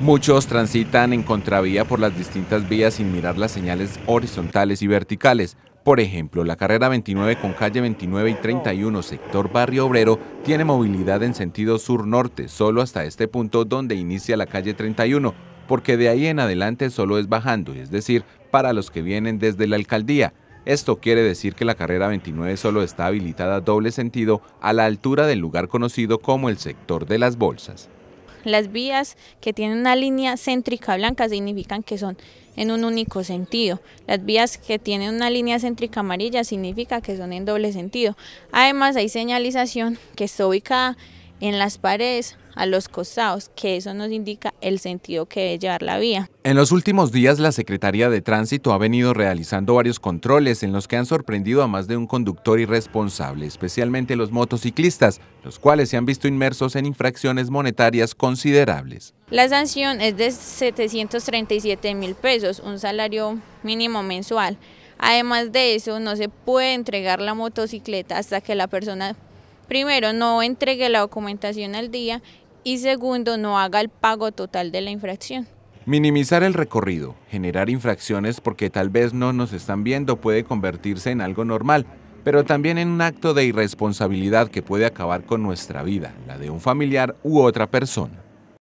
Muchos transitan en contravía por las distintas vías sin mirar las señales horizontales y verticales. Por ejemplo, la carrera 29 con calle 29 y 31, sector Barrio Obrero, tiene movilidad en sentido sur-norte, solo hasta este punto donde inicia la calle 31, porque de ahí en adelante solo es bajando, es decir, para los que vienen desde la alcaldía. Esto quiere decir que la carrera 29 solo está habilitada doble sentido a la altura del lugar conocido como el sector de las bolsas. Las vías que tienen una línea céntrica blanca significan que son en un único sentido. Las vías que tienen una línea céntrica amarilla significa que son en doble sentido. Además hay señalización que está ubicada en las paredes a los costados, que eso nos indica el sentido que debe llevar la vía. En los últimos días, la Secretaría de Tránsito ha venido realizando varios controles en los que han sorprendido a más de un conductor irresponsable, especialmente los motociclistas, los cuales se han visto inmersos en infracciones monetarias considerables. La sanción es de 737 mil pesos, un salario mínimo mensual. Además de eso, no se puede entregar la motocicleta hasta que la persona primero no entregue la documentación al día y segundo, no haga el pago total de la infracción. Minimizar el recorrido, generar infracciones porque tal vez no nos están viendo puede convertirse en algo normal, pero también en un acto de irresponsabilidad que puede acabar con nuestra vida, la de un familiar u otra persona.